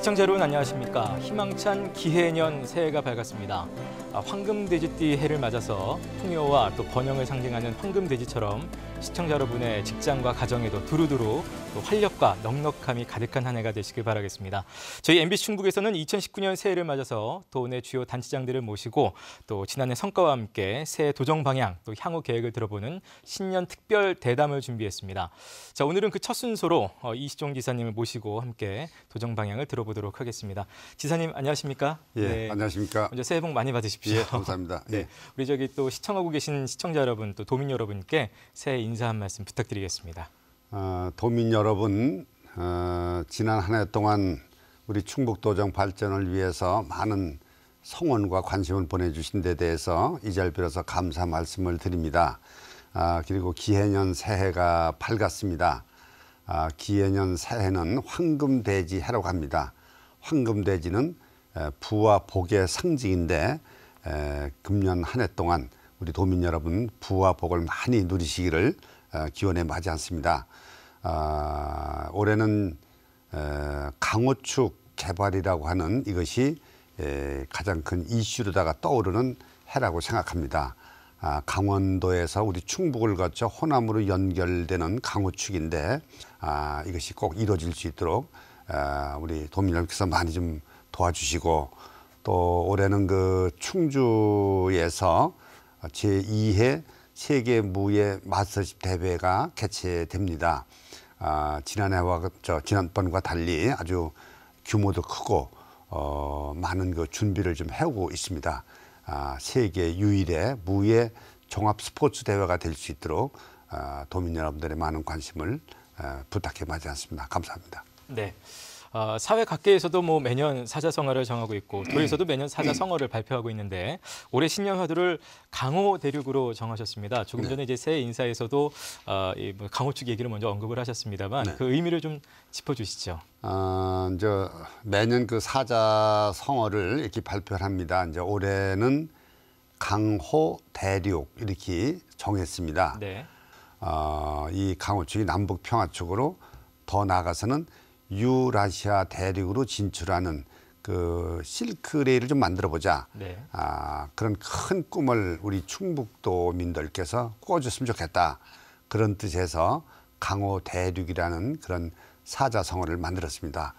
시청자 여러분 안녕하십니까. 희망찬 기해년 새해가 밝았습니다. 아, 황금돼지띠 해를 맞아서 풍요와 또 번영을 상징하는 황금돼지처럼 시청자 여러분의 직장과 가정에도 두루두루 활력과 넉넉함이 가득한 한 해가 되시길 바라겠습니다. 저희 MBC 충북에서는 2019년 새해를 맞아서 도내 주요 단체장들을 모시고 또 지난해 성과와 함께 새해 도정 방향 또 향후 계획을 들어보는 신년 특별 대담을 준비했습니다. 자 오늘은 그 첫 순서로 어, 이시종 지사님을 모시고 함께 도정 방향을 들어보도록 하겠습니다. 지사님 안녕하십니까? 예, 네. 안녕하십니까? 먼저 새해 복 많이 받으십시오. 예, 감사합니다. 네. 예. 네, 우리 저기 또 시청하고 계신 시청자 여러분 또 도민 여러분께 새해 인사 한 말씀 부탁드리겠습니다. 어, 도민 여러분, 어, 지난 한 해 동안 우리 충북도정 발전을 위해서 많은 성원과 관심을 보내주신 데 대해서 이 자리를 빌어서 감사 말씀을 드립니다. 아, 그리고 기해년 새해가 밝았습니다. 아, 기해년 새해는 황금돼지 해라고 합니다. 황금돼지는 부와 복의 상징인데 에, 금년 한 해 동안 우리 도민 여러분 부와 복을 많이 누리시기를 어, 기원해 마지 않습니다. 아, 올해는 어, 강호축 개발이라고 하는 이것이 가장 큰 이슈로다가 떠오르는 해라고 생각합니다. 아, 강원도에서 우리 충북을 거쳐 호남으로 연결되는 강호축인데 아, 이것이 꼭 이루어질 수 있도록 아, 우리 도민 여러분께서 많이 좀 도와주시고 또 올해는 그 충주에서 어, 제2회 세계 무예 마스터십 대회가 개최됩니다. 아, 지난해와 저 지난번과 달리 아주 규모도 크고 어, 많은 그 준비를 좀 해오고 있습니다. 아, 세계 유일의 무예 종합 스포츠 대회가 될 수 있도록 아, 도민 여러분들의 많은 관심을 아, 부탁해 마지 않습니다. 감사합니다. 네. 어, 사회 각계에서도 뭐 매년 사자성어를 정하고 있고 도에서도 매년 사자성어를 발표하고 있는데 올해 신년화두를 강호 대륙으로 정하셨습니다. 조금 네. 전에 이제 새해 인사에서도 어, 이 뭐 강호축 얘기를 먼저 언급을 하셨습니다만 네. 그 의미를 좀 짚어주시죠. 아, 이제 매년 그 사자성어를 이렇게 발표 합니다. 이제 올해는 강호 대륙 이렇게 정했습니다. 네. 어, 이 강호축이 남북 평화축으로 더 나아가서는 유라시아 대륙으로 진출하는 그 실크레일을 좀 만들어 보자. 네. 아, 그런 큰 꿈을 우리 충북도민들께서 꾸어줬으면 좋겠다. 그런 뜻에서 강호 대륙이라는 그런 사자성어를 만들었습니다.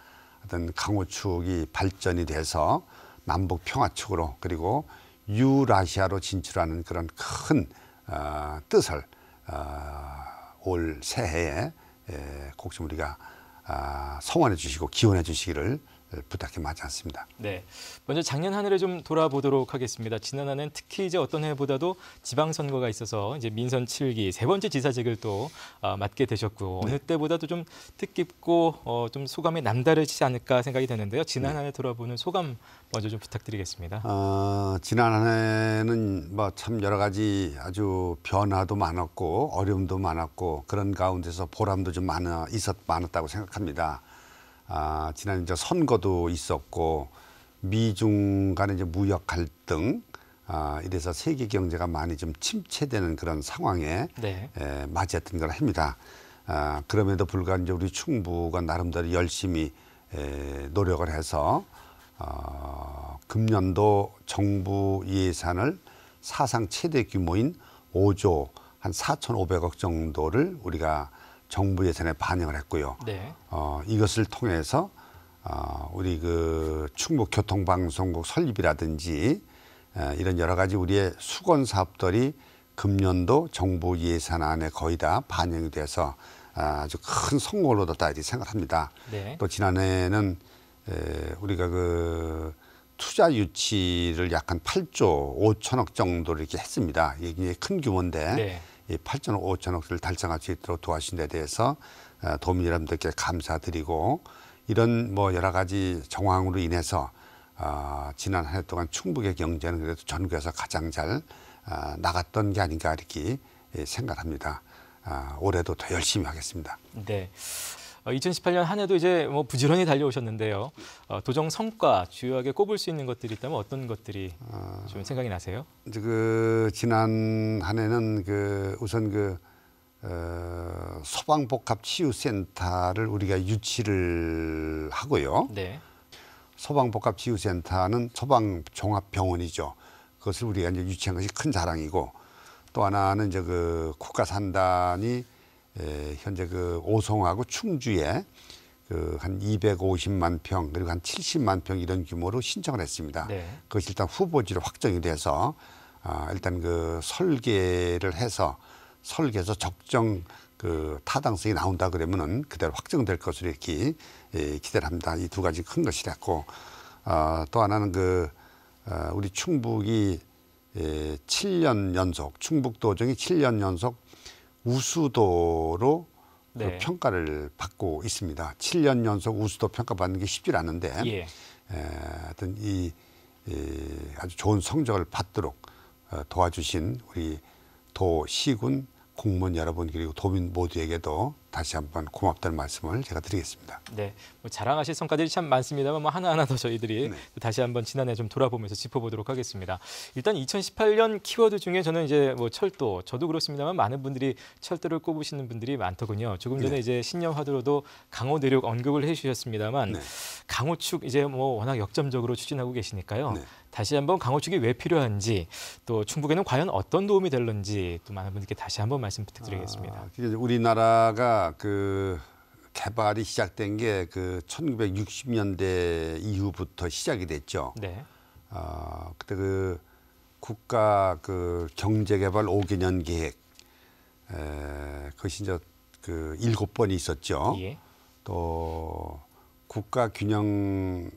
어떤 강호 축이 발전이 돼서 남북 평화 축으로 그리고 유라시아로 진출하는 그런 큰 어, 뜻을 어, 올 새해에 예, 꼭좀 우리가 아, 성원해 주시고 기원해 주시기를 네, 부탁해 맞지 않습니다. 네, 먼저 작년 한 해를 좀 돌아보도록 하겠습니다. 지난 한 해는 특히 이제 어떤 해보다도 지방선거가 있어서 이제 민선 7기 세 번째 지사직을 또 어, 맡게 되셨고 네. 어느 때보다도 좀 뜻깊고 어, 좀 소감이 남다르지 않을까 생각이 되는데요. 지난 네. 한해 돌아보는 소감 먼저 좀 부탁드리겠습니다. 어, 지난 한 해는 뭐참 여러 가지 아주 변화도 많았고 어려움도 많았고 그런 가운데서 보람도 좀 많아 있었 많았다고 생각합니다. 아, 지난 이제 선거도 있었고 미중 간의 이제 무역 갈등 아, 이래서 세계 경제가 많이 좀 침체되는 그런 상황에 네. 에, 예, 맞이했던 걸 합니다. 아, 그럼에도 불구하고 이제 우리 충북은 나름대로 열심히 에, 예, 노력을 해서 어, 금년도 정부 예산을 사상 최대 규모인 5조 한 4,500억 정도를 우리가 정부 예산에 반영을 했고요. 네. 어, 이것을 통해서 어, 우리 그 충북 교통방송국 설립이라든지 에, 이런 여러 가지 우리의 수건 사업들이 금년도 정부 예산안에 거의 다 반영이 돼서 아, 아주 큰 성공을 얻었다 이렇게 생각합니다. 네. 또 지난해에는 에, 우리가 그 투자 유치를 약 한 8조 5천억 정도 이렇게 했습니다. 이게 큰 규모인데 네. 이 8조 5천억을 달성할 수 있도록 도와주신 데 대해서 어, 도민 여러분들께 감사드리고 이런 뭐 여러 가지 정황으로 인해서 어, 지난 한 해 동안 충북의 경제는 그래도 전국에서 가장 잘 어, 나갔던 게 아닌가 이렇게 예, 생각합니다. 아, 올해도 더 열심히 하겠습니다. 네. 2018년 어, 한 해도 이제 뭐 부지런히 달려오셨는데요. 어, 도정 성과 주요하게 꼽을 수 있는 것들이 있다면 어떤 것들이 아. 좀 생각이 나세요? 그 지난 한 해는 그 우선 그 어, 소방복합치유센터를 우리가 유치를 하고요. 네. 소방복합치유센터는 소방종합병원이죠. 그것을 우리가 이제 유치한 것이 큰 자랑이고 또 하나는 이제 그 국가산단이 에, 현재 그 오송하고 충주에 그 한 250만 평 그리고 한 70만 평 이런 규모로 신청을 했습니다. 네. 그것이 일단 후보지로 확정이 돼서 아, 일단 그 설계를 해서 설계에서 적정 그 타당성이 나온다 그러면은 그대로 확정될 것으로 이렇게 예, 기대를 합니다. 이 두 가지 큰 것이 됐고 아, 또 하나는 그 아, 우리 충북이 예, 7년 연속 충북 도정이 7년 연속 우수도로 그 네. 평가를 받고 있습니다. 7년 연속 우수도 평가받는 게 쉽지 않은데 예. 에, 하여튼 이, 이 아주 좋은 성적을 받도록 어, 도와주신 우리 도시군 공무원 여러분 그리고 도민 모두에게도 다시 한번 고맙다는 말씀을 제가 드리겠습니다. 네, 뭐 자랑하실 성과들이 참 많습니다만 뭐 하나하나 더 저희들이 네. 다시 한번 지난해 좀 돌아보면서 짚어보도록 하겠습니다. 일단 2018년 키워드 중에 저는 이제 뭐 철도, 저도 그렇습니다만 많은 분들이 철도를 꼽으시는 분들이 많더군요. 조금 전에 네. 이제 신년화두로도 강호 내륙 언급을 해주셨습니다만 네. 강호축 이제 뭐 워낙 역점적으로 추진하고 계시니까요. 네. 다시 한번 강호축이 왜 필요한지 또 충북에는 과연 어떤 도움이 될는지 또 많은 분들께 다시 한번 말씀 부탁드리겠습니다. 아, 우리나라가 그 개발이 시작된 게 그 1960년대 이후부터 시작이 됐죠. 네. 어, 그때 그 국가 그 경제개발 5개년 계획 에, 그것이 이제 그 일곱 번이 있었죠. 예. 또 국가 균형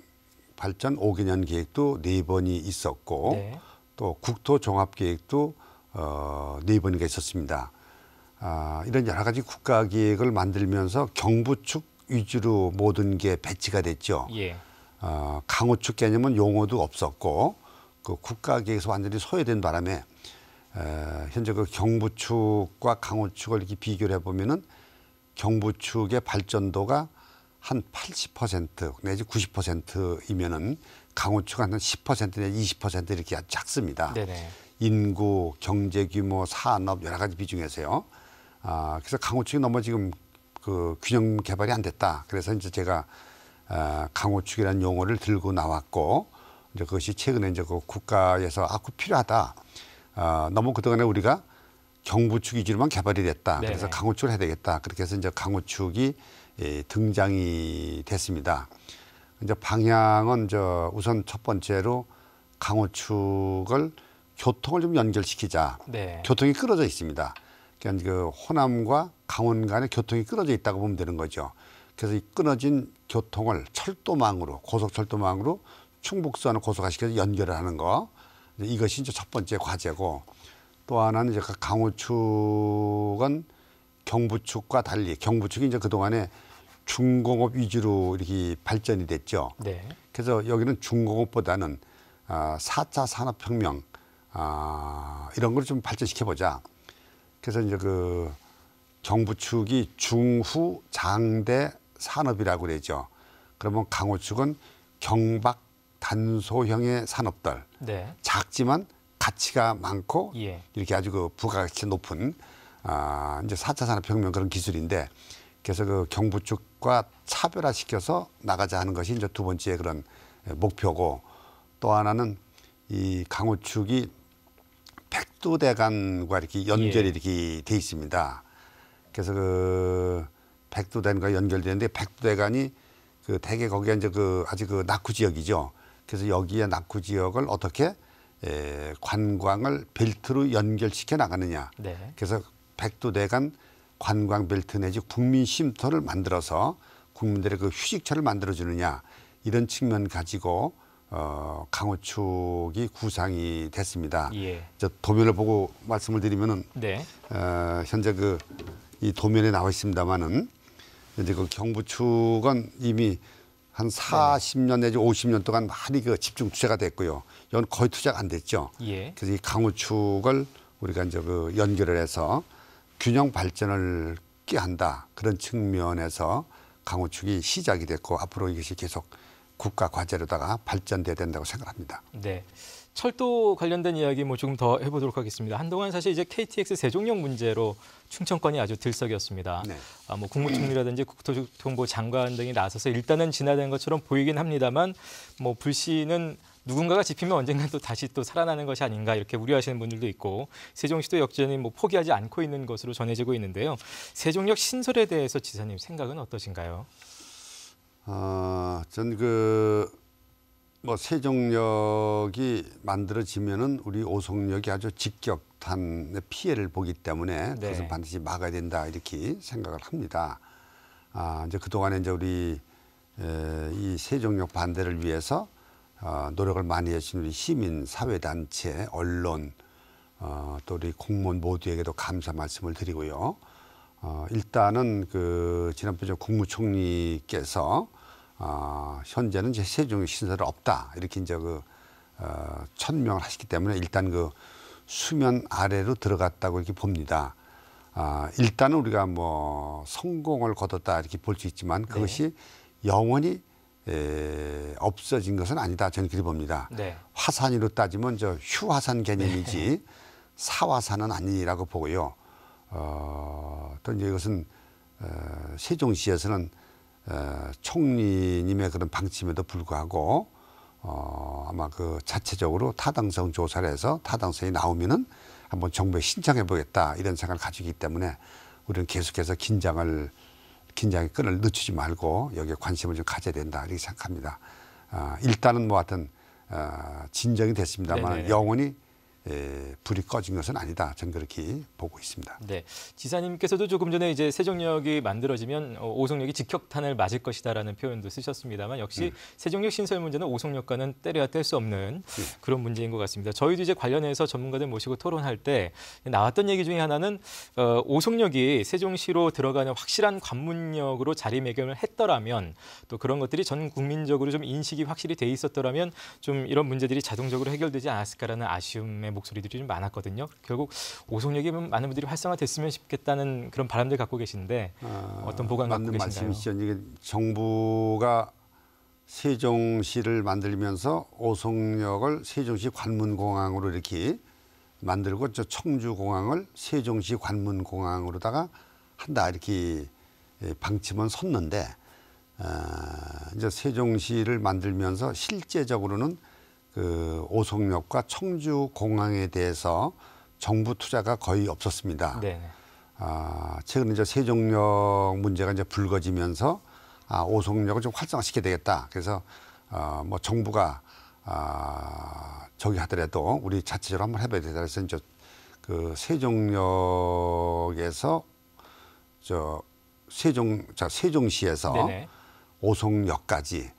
발전 5개년 계획도 네 번이 있었고 네. 또 국토 종합 계획도 어, 네 번이가 있었습니다. 아, 이런 여러 가지 국가 계획을 만들면서 경부축 위주로 모든 게 배치가 됐죠. 예. 어, 강호축 개념은 용어도 없었고 그 국가 계획에서 완전히 소외된 바람에 에, 현재 그 경부축과 강호축을 이렇게 비교를 해보면은 경부축의 발전도가 한80% 내지 90%이면은 강호추가 한10% 내지 20% 이렇게 작습니다. 네네. 인구, 경제 규모, 산업 여러 가지 비중에서요. 아, 그래서 강호축이 너무 지금 그 균형 개발이 안 됐다. 그래서 이제 제가 아, 강호축이라는 용어를 들고 나왔고 이제 그것이 최근에 이제 그 국가에서 아그 필요하다. 아, 너무 그동안에 우리가 경부축 위주로만 개발이 됐다. 그래서 강호축을 해야 되겠다. 그렇게 해서 이제 강호축이 예, 등장이 됐습니다. 이제 방향은 저 우선 첫 번째로 강호축을 교통을 좀 연결시키자. 네. 교통이 끊어져 있습니다. 그러니까 그 호남과 강원 간의 교통이 끊어져 있다고 보면 되는 거죠. 그래서 이 끊어진 교통을 철도망으로 고속철도망으로 충북선을 고속화시켜서 연결을 하는 거 이제 이것이 이제 첫 번째 과제고 또 하나는 이제 그 강호축은 경부축과 달리 경부축이 이제 그 동안에 중공업 위주로 이렇게 발전이 됐죠. 네. 그래서 여기는 중공업보다는 아, 4차 산업혁명 아, 이런 걸 좀 발전시켜보자. 그래서 이제 그 정부 측이 중후 장대 산업이라고 그러죠. 그러면 강호 측은 경박 단소형의 산업들 네. 작지만 가치가 많고 예. 이렇게 아주 그 부가가치 높은 아, 이제 4차 산업혁명 그런 기술인데 그래서 그 경부 측 한국과 차별화시켜서 나가자 하는 것이 이제 두 번째 그런 예, 목표고 또 하나는 이강우축이 백두대간과 이렇게 연결이 예. 이렇게 돼 있습니다. 그래서 그 백두대간과 연결되는데 백두대간이 그 대개 거기에 이제 그 아직 그 낙후 지역이죠. 그래서 여기에 낙후 지역을 어떻게 에, 예, 관광을 벨트로 연결시켜 나가느냐. 네. 그래서 백두대간 관광 벨트 내지 국민 쉼터를 만들어서 국민들의 그 휴식처를 만들어 주느냐 이런 측면 가지고 어, 강호축이 구상이 됐습니다. 예. 저 도면을 보고 말씀을 드리면은 네. 어, 현재 그 이 도면에 나와 있습니다마는 이제 그 경부축은 이미 한 40년 내지 50년 동안 많이 그 집중 투자가 됐고요. 이건 거의 투자가 안 됐죠. 예. 그래서 이 강호축을 우리가 이제 그 연결을 해서 균형 발전을 꾀한다 그런 측면에서 강호축이 시작이 됐고 앞으로 이것이 계속 국가 과제로다가 발전돼야 된다고 생각합니다. 네. 철도 관련된 이야기 뭐 조금 더 해보도록 하겠습니다. 한동안 사실 이제 KTX 세종역 문제로 충청권이 아주 들썩였습니다. 네. 아, 뭐 국무총리라든지 국토교통부 장관 등이 나서서 일단은 진화된 것처럼 보이긴 합니다만 뭐 불씨는 누군가가 짚히면 언젠간 또 다시 또 살아나는 것이 아닌가 이렇게 우려하시는 분들도 있고 세종시도 역전이 뭐 포기하지 않고 있는 것으로 전해지고 있는데요. 세종역 신설에 대해서 지사님 생각은 어떠신가요? 아, 전 그 뭐 세종역이 만들어지면은 우리 오송역이 아주 직격탄 의 피해를 보기 때문에 네. 그것은 반드시 막아야 된다 이렇게 생각을 합니다. 아, 이제 그동안에 이제 우리 에, 이 세종역 반대를 위해서 어, 노력을 많이 해주신 우리 시민, 사회단체, 언론, 어, 또 우리 공무원 모두에게도 감사 말씀을 드리고요. 어, 일단은 그 지난번 에 국무총리께서 어, 현재는 이제 세종 의 신설은 없다 이렇게 이제 그 어, 천명을 하시기 때문에 일단 그 수면 아래로 들어갔다고 이렇게 봅니다. 아, 일단은 우리가 뭐 성공을 거뒀다 이렇게 볼 수 있지만 네. 그것이 네. 영원히 에, 없어진 것은 아니다. 저는 그렇게 봅니다. 네. 화산으로 따지면 저 휴화산 개념이지 네. 사화산은 아니라고 보고요. 어, 또 이제 이것은 어, 세종시에서는 어, 총리님의 그런 방침에도 불구하고 어, 아마 그 자체적으로 타당성 조사를 해서 타당성이 나오면은 한번 정부에 신청해 보겠다 이런 생각을 가지기 때문에 우리는 계속해서 긴장을 긴장의 끈을 늦추지 말고 여기에 관심을 좀 가져야 된다 이렇게 생각합니다. 어, 일단은 뭐 하여튼 어, 진정이 됐습니다만 영원히 에, 예, 불이 꺼진 것은 아니다. 전 그렇게 보고 있습니다. 네, 지사님께서도 조금 전에 이제 세종역이 만들어지면 어, 오송역이 직격탄을 맞을 것이다라는 표현도 쓰셨습니다만 역시 음. 세종역 신설 문제는 오송역과는 때려야 뗄수 없는 음. 그런 문제인 것 같습니다. 저희도 이제 관련해서 전문가들 모시고 토론할 때 나왔던 얘기 중에 하나는 어, 오송역이 세종시로 들어가는 확실한 관문역으로 자리매김을 했더라면 또 그런 것들이 전 국민적으로 좀 인식이 확실히 돼 있었더라면 좀 이런 문제들이 자동적으로 해결되지 않았을까라는 아쉬움 목소리들이 좀 많았거든요. 결국 오송역이 많은 분들이 활성화됐으면 싶겠다는 그런 바람들 갖고 계신데 아, 어떤 보관 갖고 계신가요? 맞는 말씀이시죠. 이게 정부가 세종시를 만들면서 오송역을 세종시 관문공항으로 이렇게 만들고 저 청주공항을 세종시 관문공항으로다가 한다 이렇게 예, 방침은 섰는데 어, 이제 세종시를 만들면서 실제적으로는 그 오송역과 청주 공항에 대해서 정부 투자가 거의 없었습니다. 네. 아, 최근 이제 세종역 문제가 이제 불거지면서 아, 오송역을 좀 활성화시켜야 되겠다. 그래서 아, 뭐 정부가 아, 저기 하더라도 우리 자체적으로 한번 해봐야 되다. 그래서 이제 그 세종역에서 저 세종 자 세종시에서 네네. 오송역까지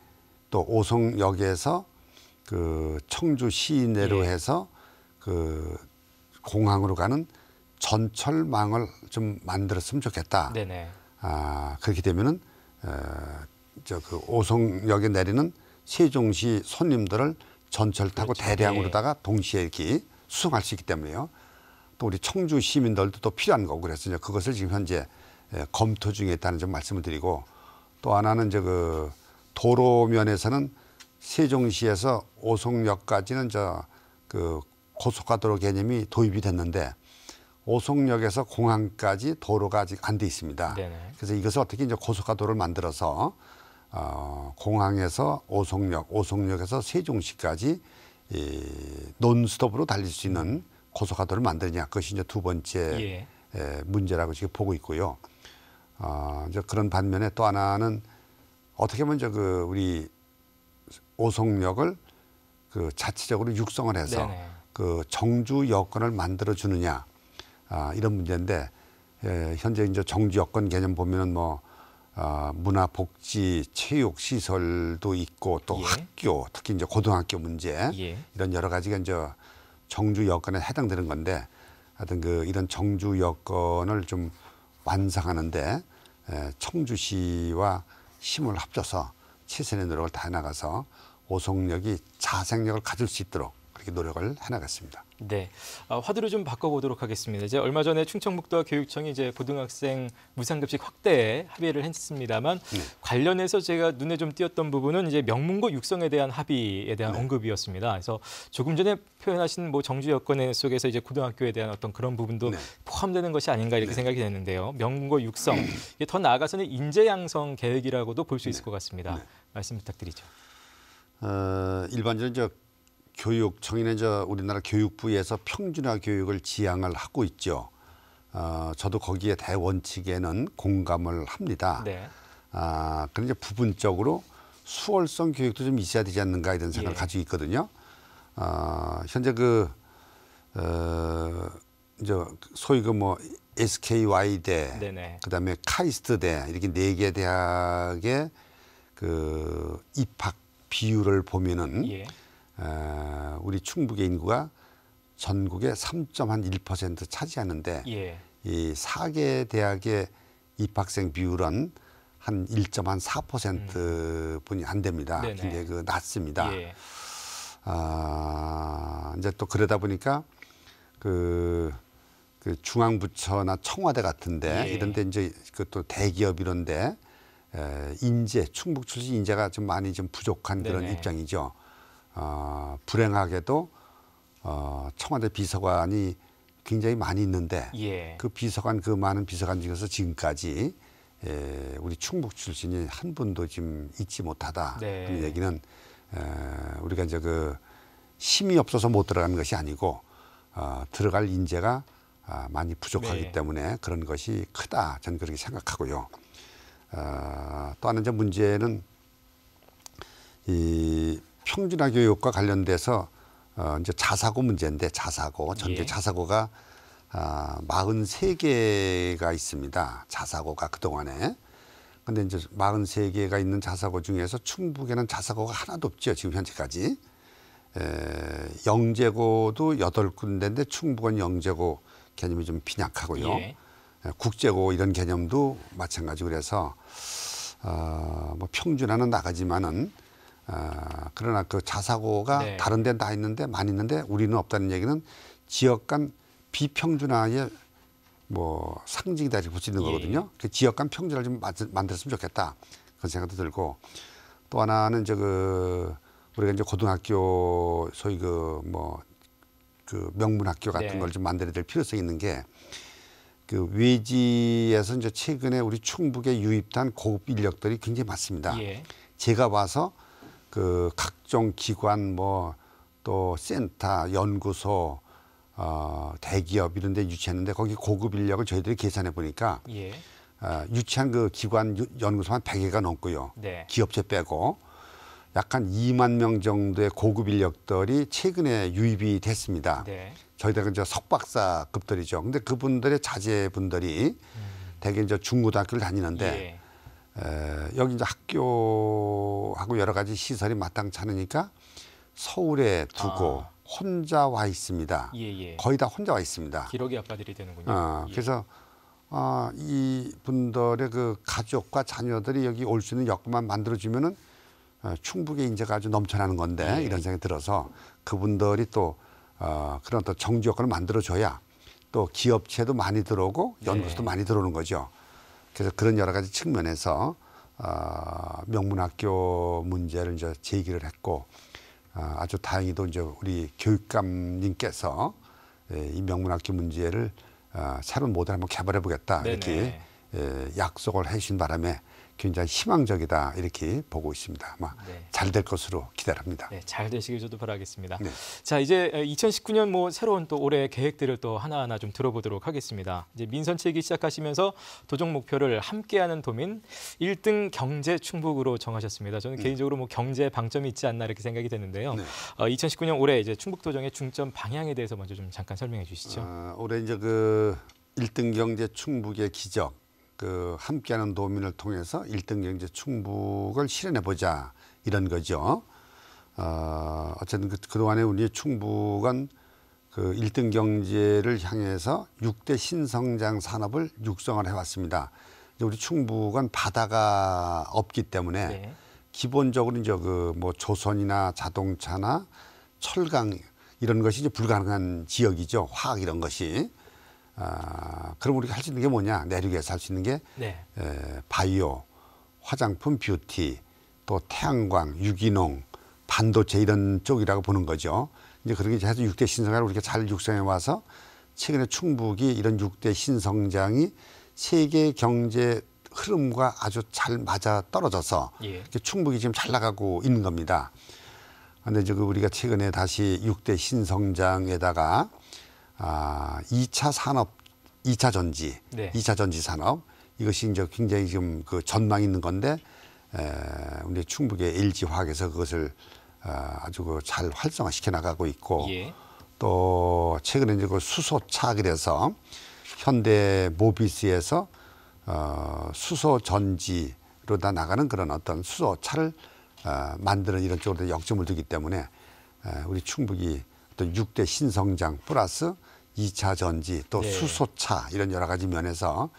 또 오송역에서 그 청주 시내로 예. 해서 그 공항으로 가는 전철망을 좀 만들었으면 좋겠다. 네네. 아 그렇게 되면은 어, 저그 오송역에 내리는 세종시 손님들을 전철 타고 그렇죠. 대량으로다가 예. 동시에 이렇게 수송할 수 있기 때문에요. 또 우리 청주 시민들도 또 필요한 거고 그래서 그것을 지금 현재 예, 검토 중에 있다는 점 말씀을 드리고 또 하나는 저 그 도로면에서는 세종시에서 오송역까지는 저그 고속화도로 개념이 도입이 됐는데 오송역에서 공항까지 도로가 아직 안돼 있습니다. 네네. 그래서 이것을 어떻게 이제 고속화도를 만들어서 어, 공항에서 오송역, 오송역에서 세종시까지 이 논스톱으로 달릴 수 있는 고속화도를 만드느냐 그것이 이제 두 번째 예. 에, 문제라고 지금 보고 있고요. 어, 이제 그런 반면에 또 하나는 어떻게 보면 저그 우리 오송역을 그자체적으로 육성을 해서 네네. 그 정주 여건을 만들어 주느냐 아, 이런 문제인데 예, 현재 이제 정주 여건 개념 보면은 뭐 아, 문화 복지 체육 시설도 있고 또 예. 학교 특히 이제 고등학교 문제 예. 이런 여러 가지가 이제 정주 여건에 해당되는 건데 하여튼 그 이런 정주 여건을 좀완성하는데 에, 예, 청주시와 힘을 합쳐서 최선의 노력을 다해 나가서 오성력이 자생력을 가질 수 있도록 그렇게 노력을 해나갔습니다. 네, 아, 화두를 좀 바꿔보도록 하겠습니다. 이제 얼마 전에 충청북도 교육청이 이제 고등학생 무상급식 확대에 합의를 했습니다만 네. 관련해서 제가 눈에 좀 띄었던 부분은 이제 명문고 육성에 대한 합의에 대한 네. 언급이었습니다. 그래서 조금 전에 표현하신 뭐 정주 여건 속에서 이제 고등학교에 대한 어떤 그런 부분도 네. 포함되는 것이 아닌가 이렇게 네. 생각이 되는데요. 명문고 육성, 더 나아가서는 인재 양성 계획이라고도 볼 수 있을 네. 것 같습니다. 네. 말씀 부탁드리죠. 어, 일반적으로 저 교육청이나 저 우리나라 교육부에서 평준화 교육을 지향을 하고 있죠. 어, 저도 거기에 대원칙에는 공감을 합니다. 네. 아, 그런데 부분적으로 수월성 교육도 좀 있어야 되지 않는가 이런 생각을 예. 가지고 있거든요. 아, 현재 그, 어, 이제 소위 그 뭐 SKY 대, 네네. 그다음에 카이스트 대 이렇게 네 개 대학의 그 입학 비율을 보면은 예. 어, 우리 충북의 인구가 전국의 3.1% 차지하는데 예. 이 4개 대학의 입학생 비율은 한 1.4% 음. 분이 안 됩니다. 네네. 굉장히 그 낮습니다. 예. 아, 이제 또 그러다 보니까 그, 그 중앙부처나 청와대 같은데 예. 이런데 이제 그또 대기업 이런데 인재 충북 출신 인재가 좀 많이 좀 부족한 그런 네네. 입장이죠. 어, 불행하게도 어, 청와대 비서관이 굉장히 많이 있는데 예. 그 비서관 그 많은 비서관 중에서 지금까지 에, 우리 충북 출신이 한 분도 지금 잊지 못하다. 네. 그 얘기는 에, 우리가 이제 그 힘이 없어서 못 들어가는 것이 아니고 어, 들어갈 인재가 아, 많이 부족하기 네. 때문에 그런 것이 크다. 저는 그렇게 생각하고요. 아, 또 하나 이 문제는 이 평준화 교육과 관련돼서 어, 이제 자사고 문제인데 자사고 전체 예. 자사고가 아, 43개가 있습니다. 자사고가 그 동안에. 근데 이제 43개가 있는 자사고 중에서 충북에는 자사고가 하나도 없죠. 지금 현재까지. 에, 영재고도 여덟 군데인데 충북은 영재고 개념이 좀 빈약하고요. 예. 예, 국제고 이런 개념도 마찬가지고 그래서 어, 뭐 평준화는 나가지만은 어, 그러나 그 자사고가 네. 다른 데는 다 있는데 많이 있는데 우리는 없다는 얘기는 지역 간 비평준화의 뭐 상징이다 이렇게 붙이는 예. 거거든요. 그 지역 간 평준화를 좀 만들었으면 좋겠다 그런 생각도 들고 또 하나는 저그 우리가 이제 고등학교 소위 그 뭐그 뭐그 명문학교 같은 네. 걸좀 만들어야 될 필요성이 있는 게그 외지에서 이제 최근에 우리 충북에 유입한 고급 인력들이 굉장히 많습니다. 예. 제가 봐서 그 각종 기관 뭐 또 센터, 연구소, 어, 대기업 이런 데 유치했는데 거기 고급 인력을 저희들이 계산해 보니까 예. 어, 유치한 그 기관 연구소만 100개가 넘고요. 네. 기업체 빼고 약 한 2만 명 정도의 고급 인력들이 최근에 유입이 됐습니다. 네. 저희들은 이제 석박사급들이죠. 근데 그분들의 자제분들이 음. 대개 이제 중고등학교를 다니는데 예. 에, 여기 이제 학교하고 여러 가지 시설이 마땅찮으니까 서울에 두고 아. 혼자 와 있습니다. 예예. 예. 거의 다 혼자 와 있습니다. 기러기 아빠들이 되는군요. 어, 그래서 어, 이 분들의 그 가족과 자녀들이 여기 올 수 있는 여건만 만들어주면은 어, 충북의 인재가 아주 넘쳐나는 건데 예. 이런 생각이 들어서 그분들이 또 어, 그런 또 정지 여건을 만들어줘야 또 기업체도 많이 들어오고 네. 연구소도 네. 많이 들어오는 거죠. 그래서 그런 여러 가지 측면에서 어, 명문학교 문제를 이제 제기를 했고 어, 아주 다행히도 이제 우리 교육감님께서 예, 이 명문학교 문제를 어, 새로운 모델 한번 개발해 보겠다 이렇게 예, 약속을 해주신 바람에 굉장히 희망적이다 이렇게 보고 있습니다. 아마 네. 잘될 것으로 기대합니다. 네, 잘 되시길 저도 바라겠습니다. 네. 자 이제 2019년 뭐 새로운 또 올해 계획들을 또 하나하나 좀 들어보도록 하겠습니다. 이제 민선 책이 시작하시면서 도정 목표를 함께하는 도민 1등 경제 충북으로 정하셨습니다. 저는 네. 개인적으로 뭐 경제 방점이 있지 않나 이렇게 생각이 되는데요. 네. 어, 2019년 올해 이제 충북 도정의 중점 방향에 대해서 먼저 좀 잠깐 설명해 주시죠. 어, 올해 이제 그 1등 경제 충북의 기적 그 함께하는 도민을 통해서 일등 경제 충북을 실현해 보자 이런 거죠. 어, 어쨌든 그, 그동안에 우리 충북은 그일등 경제를 향해서 육대 신성장 산업을 육성을 해왔습니다. 이제 우리 충북은 바다가 없기 때문에 네. 기본적으로 이제 그 뭐 조선이나 자동차나 철강 이런 것이 이제 불가능한 지역이죠. 화학 이런 것이. 아, 그럼 우리가 할 수 있는 게 뭐냐? 내륙에서 할 수 있는 게 네. 에, 바이오, 화장품, 뷰티, 또 태양광, 유기농, 반도체 이런 쪽이라고 보는 거죠. 이제 그렇게 해서 육대 신성장을 우리가 잘 육성해 와서 최근에 충북이 이런 육대 신성장이 세계 경제 흐름과 아주 잘 맞아 떨어져서 예. 충북이 지금 잘 나가고 있는 겁니다. 근데 지 그 우리가 최근에 다시 육대 신성장에다가 아, 2차 산업, 2차 전지, 네. 2차 전지 산업 이것이 이제 굉장히 지금 그 전망이 있는 건데 에, 우리 충북의 LG 화학에서 그것을 아, 아주 그잘 활성화시켜 나가고 있고 예. 또 최근에 이제 그 수소 차그래서 현대 모비스에서 어, 수소 전지로 다 나가는 그런 어떤 수소 차를 어, 만드는 이런 쪽으로 역점을 두기 때문에 에, 우리 충북이 또 6대 신성장 플러스 이차 전지 또 네. 수소차 이런 여러 가지 면에서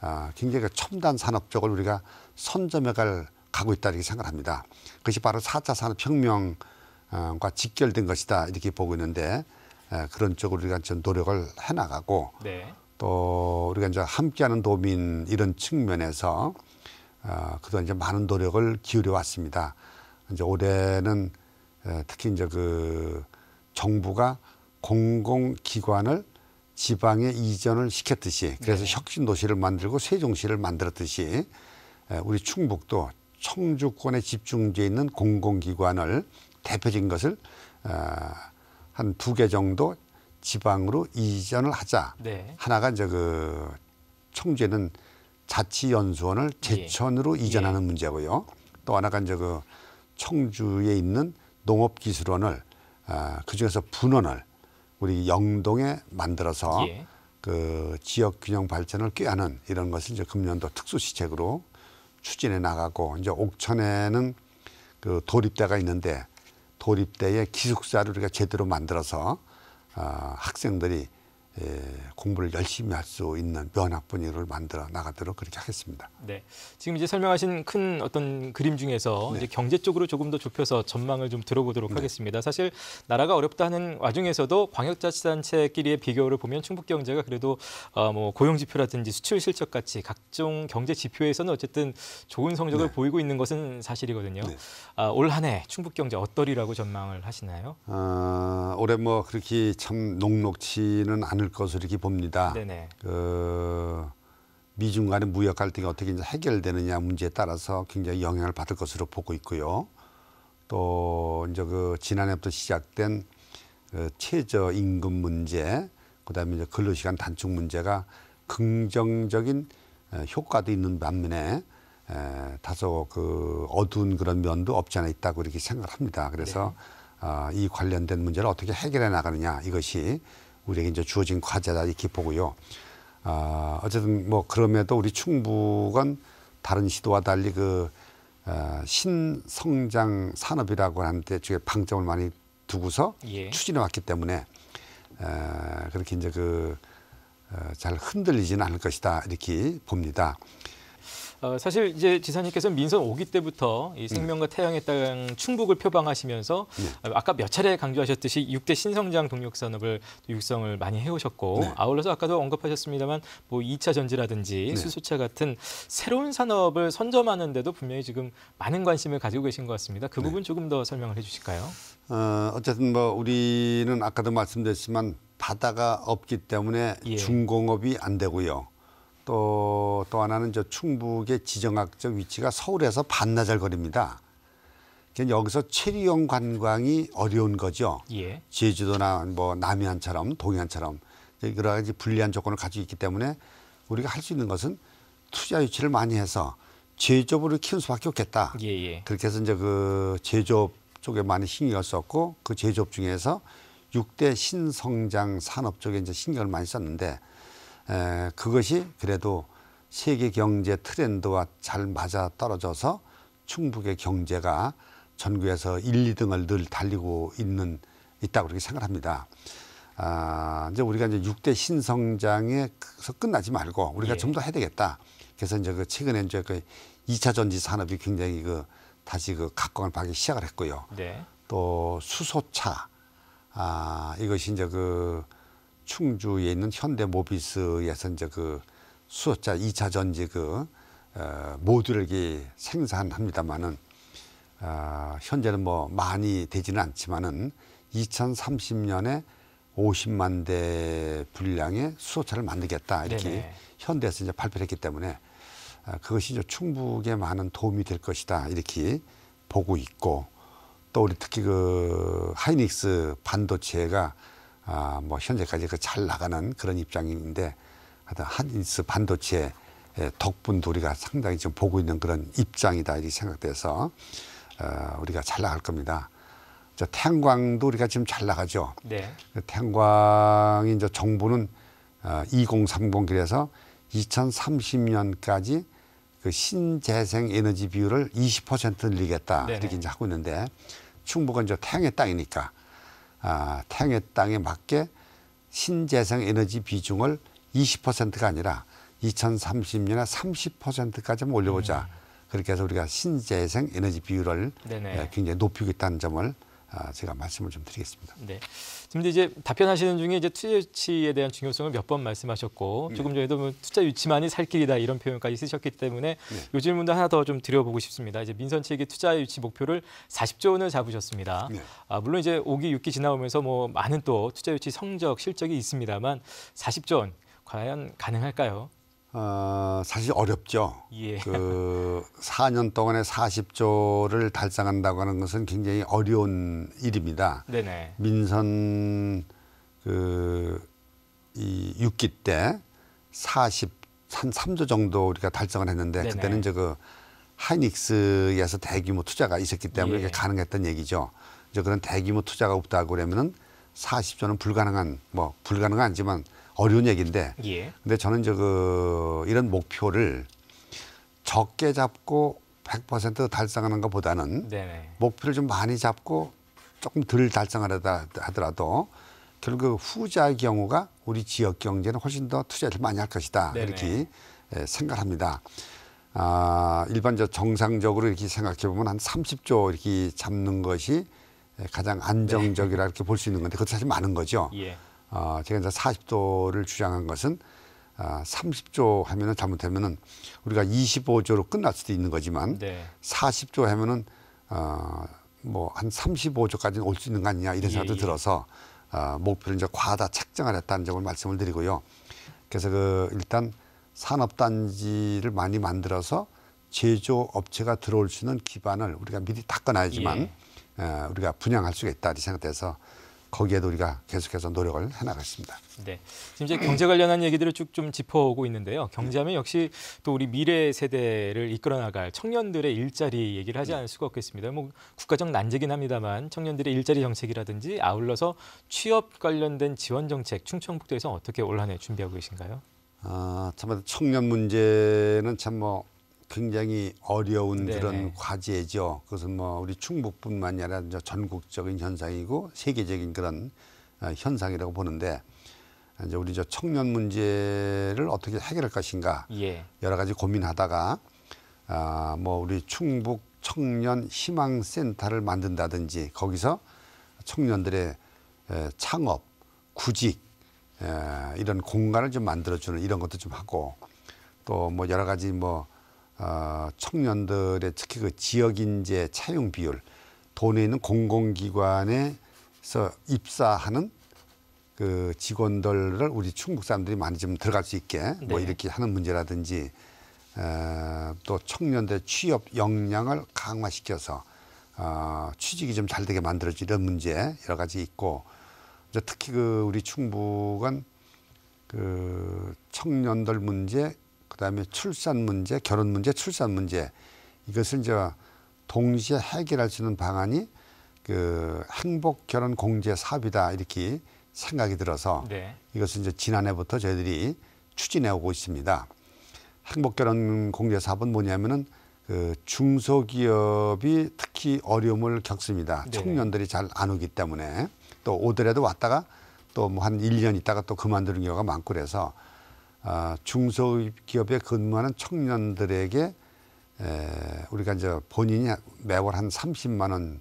어, 굉장히 첨단 산업 쪽을 우리가 선점해갈 가고 있다 이렇게 생각합니다. 을 그것이 바로 사차 산업혁명과 직결된 것이다 이렇게 보고 있는데 에, 그런 쪽으로 우리가 좀 노력을 해나가고 네. 또 우리가 이제 함께하는 도민 이런 측면에서 어, 그동안 이제 많은 노력을 기울여 왔습니다. 이제 올해는 에, 특히 이제 그 정부가 공공기관을 지방에 이전을 시켰듯이 그래서 네. 혁신도시를 만들고 세종시를 만들었듯이 우리 충북도 청주권에 집중돼 있는 공공기관을 대표적인 것을 아, 한 두 개 정도 지방으로 이전을 하자. 네. 하나가 이제 그 청주에는 자치연수원을 예. 제천으로 예. 이전하는 예. 문제고요. 또 하나가 이제 그 청주에 있는 농업기술원을 아, 그중에서 분원을 우리 영동에 만들어서 예. 그 지역 균형 발전을 꾀하는 이런 것을 이제 금년도 특수 시책으로 추진해 나가고 이제 옥천에는 그 도립대가 있는데 도립대의 기숙사를 우리가 제대로 만들어서 어, 학생들이 예, 공부를 열심히 할 수 있는 면학분위를 만들어 나가도록 그렇게 하겠습니다. 네, 지금 이제 설명하신 큰 어떤 그림 중에서 네. 이제 경제 쪽으로 조금 더 좁혀서 전망을 좀 들어보도록 네. 하겠습니다. 사실 나라가 어렵다 는 와중에서도 광역자치단체끼리의 비교를 보면 충북 경제가 그래도 어, 뭐 고용 지표라든지 수출 실적 같이 각종 경제 지표에서는 어쨌든 좋은 성적을 네. 보이고 있는 것은 사실이거든요. 네. 아, 올 한해 충북 경제 어떠리라고 전망을 하시나요? 아, 올해 뭐 그렇게 참 녹록치는 않을 있을 것으로 이렇게 봅니다. 네네. 그 미중 간의 무역 갈등이 어떻게 이제 해결되느냐 문제에 따라서 굉장히 영향을 받을 것으로 보고 있고요. 또 이제 그 지난해부터 시작된 그 최저 임금 문제, 그다음에 이제 근로 시간 단축 문제가 긍정적인 효과도 있는 반면에 에, 다소 그 어두운 그런 면도 없지 않아 있다고 이렇게 생각합니다. 그래서 네. 어, 이 관련된 문제를 어떻게 해결해 나가느냐 이것이 우리에게 이제 주어진 과제다 이렇게 보고요. 아, 어쨌든 뭐 그럼에도 우리 충북은 다른 시도와 달리 그 어, 신성장 산업이라고 하는데 쪽에 방점을 많이 두고서 예. 추진해 왔기 때문에 어, 그렇게 이제 그잘 어, 흔들리지는 않을 것이다 이렇게 봅니다. 어, 사실 이제 지사님께서 민선 오기 때부터 이 생명과 태양에 따른 충북을 표방하시면서 네. 아까 몇 차례 강조하셨듯이 육대 신성장 동력 산업을 육성을 많이 해오셨고 네. 아울러서 아까도 언급하셨습니다만 뭐이차 전지라든지 네. 수소차 같은 새로운 산업을 선점하는데도 분명히 지금 많은 관심을 가지고 계신 것 같습니다. 그 네. 부분 조금 더 설명을 해주실까요? 어, 어쨌든 뭐 우리는 아까도 말씀드렸지만 바다가 없기 때문에 예. 중공업이 안 되고요. 또, 또 하나는 저 충북의 지정학적 위치가 서울에서 반나절 거리입니다. 그러 여기서 체리형 관광이 어려운 거죠. 예. 제주도나 뭐 남해안처럼 동해안처럼 여러 가지 불리한 조건을 가지고 있기 때문에 우리가 할 수 있는 것은 투자 유치를 많이 해서 제조업을 키운 수밖에 없겠다. 예예. 예. 그렇게 해서 이제 그 제조업 쪽에 많이 신경을 썼고 그 제조업 중에서 육대 신성장 산업 쪽에 이제 신경을 많이 썼는데 에, 그것이 그래도 세계 경제 트렌드와 잘 맞아 떨어져서 충북의 경제가 전국에서 1, 2등을 늘 달리고 있는 있다고 그렇게 생각합니다. 아, 이제 우리가 이제 6대 신성장에서 끝나지 말고 우리가 예. 좀더 해야 되겠다. 그래서 이제 그 최근에 이제 그 2차 전지 산업이 굉장히 그 다시 그 각광을 받기 시작을 했고요. 네. 또 수소차 아, 이것이 이제 그 충주에 있는 현대모비스에서 이제 그 수소차 이차 전지 그 어, 모듈기 생산합니다만은 어, 아, 현재는 뭐 많이 되지는 않지만은 2030년에 50만 대 분량의 수소차를 만들겠다 이렇게 네네. 현대에서 이제 발표를 했기 때문에 아, 그것이 이제 충북에 많은 도움이 될 것이다 이렇게 보고 있고 또 우리 특히 그 하이닉스 반도체가 아, 뭐 현재까지 그 잘 나가는 그런 입장인데 하여튼 한스 인 반도체 예, 덕분도 우리가 상당히 지금 보고 있는 그런 입장이다 이렇게 생각돼서 어, 우리가 잘 나갈 겁니다. 저 태양광도 우리가 지금 잘 나가죠. 네. 그 태양광이 이제 정부는 어, 2030 그래서 2030년까지 그 신재생 에너지 비율을 20% 늘리겠다 네네. 이렇게 이제 하고 있는데 충북은 이제 태양의 땅이니까 아, 태양의 땅에 맞게 신재생 에너지 비중을 20%가 아니라 2030년에 30%까지 올려보자. 음. 그렇게 해서 우리가 신재생 에너지 비율을 네네. 예, 굉장히 높이겠다는 점을 아, 제가 말씀을 좀 드리겠습니다. 네. 그런데 이제 답변하시는 중에 이제 투자 유치에 대한 중요성을 몇 번 말씀하셨고 네. 조금 전에도 뭐 투자 유치만이 살 길이다 이런 표현까지 쓰셨기 때문에 네. 요 질문도 하나 더 좀 드려보고 싶습니다. 이제 민선 측이 투자 유치 목표를 40조 원을 잡으셨습니다. 네. 아, 물론 이제 5기 6기 지나오면서 뭐 많은 또 투자 유치 성적 실적이 있습니다만 40조 원 과연 가능할까요? 어, 사실 어렵죠. 예. 그 4년 동안에 40조를 달성한다고 하는 것은 굉장히 어려운 일입니다. 네네. 민선 그이 6기 때 40, 한 3조 정도 우리가 달성을 했는데 네네. 그때는 저그 하이닉스에서 대규모 투자가 있었기 때문에 예. 가능했던 얘기죠. 이제 그런 대규모 투자가 없다고 그러면은 40조는 불가능한 뭐 불가능은 지만 어려운 얘기인데. 예. 근데 저는 저 그 이런 목표를 적게 잡고 100% 달성하는 것보다는 네네. 목표를 좀 많이 잡고 조금 덜 달성하려다 하더라도 결국 그 후자의 경우가 우리 지역 경제는 훨씬 더 투자를 많이 할 것이다 네네. 이렇게 네. 예, 생각합니다. 아, 일반 적 정상적으로 이렇게 생각해 보면 한 30조 이렇게 잡는 것이 예, 가장 안정적이라 네. 이렇게 볼 수 있는 건데 그것도 사실 많은 거죠. 예. 어, 제가 이제 40조를 주장한 것은 아, 30조 하면은 잘못하면은 우리가 25조로 끝날 수도 있는 거지만 네. 40조 하면은 어, 아, 뭐한 35조까지는 올 수 있는 거 아니냐 이런 예, 생각도 예, 예. 들어서 어, 목표를 이제 과다 책정을 했다는 점을 말씀을 드리고요. 그래서 그 일단 산업단지를 많이 만들어서 제조업체가 들어올 수 있는 기반을 우리가 미리 닦아놔야지만 예. 어, 우리가 분양할 수가 있다 이 생각돼서 거기에도 우리가 계속해서 노력을 해나가겠습니다. 네, 지금 이제 경제 관련한 얘기들을 쭉 좀 짚어오고 있는데요. 경제하면 역시 또 우리 미래 세대를 이끌어 나갈 청년들의 일자리 얘기를 하지 네. 않을 수가 없겠습니다. 뭐 국가적 난제긴 합니다만 청년들의 일자리 정책이라든지 아울러서 취업 관련된 지원 정책 충청북도에서 어떻게 올 한 해 준비하고 계신가요? 아, 참 청년 문제는 참뭐 굉장히 어려운 네네. 그런 과제죠. 그것은 뭐 우리 충북뿐만 이 아니라 전국적인 현상이고 세계적인 그런 아, 현상이라고 보는데 아, 이제 우리 저 청년 문제를 어떻게 해결할 것인가 예. 여러 가지 고민하다가 아, 뭐 우리 충북 청년 희망센터를 만든다든지 거기서 청년들의 에, 창업, 구직 에, 이런 공간을 좀 만들어주는 이런 것도 좀 하고 또 뭐 여러 가지 뭐 어, 청년들의 특히 그 지역 인재 채용 비율, 돈에 있는 공공기관에서 입사하는 그 직원들을 우리 충북 사람들이 많이 좀 들어갈 수 있게 뭐 네. 뭐 이렇게 하는 문제라든지 어, 또 청년들 의 취업 역량을 강화시켜서 어, 취직이 좀 잘 되게 만들어지 이런 문제 여러 가지 있고 이제 특히 그 우리 충북은 그 청년들 문제 그다음에 출산 문제, 결혼 문제, 출산 문제 이것을 이제 동시에 해결할 수 있는 방안이 그 행복 결혼 공제 사업이다 이렇게 생각이 들어서 네. 이것은 이제 지난해부터 저희들이 추진해 오고 있습니다. 행복 결혼 공제 사업은 뭐냐면은 그 중소기업이 특히 어려움을 겪습니다. 네. 청년들이 잘 안 오기 때문에 또 오더라도 왔다가 또 뭐한일년 있다가 또 그만두는 경우가 많고 그래서 아, 중소기업에 근무하는 청년들에게 에, 우리가 이제 본인이 매월 한 30만 원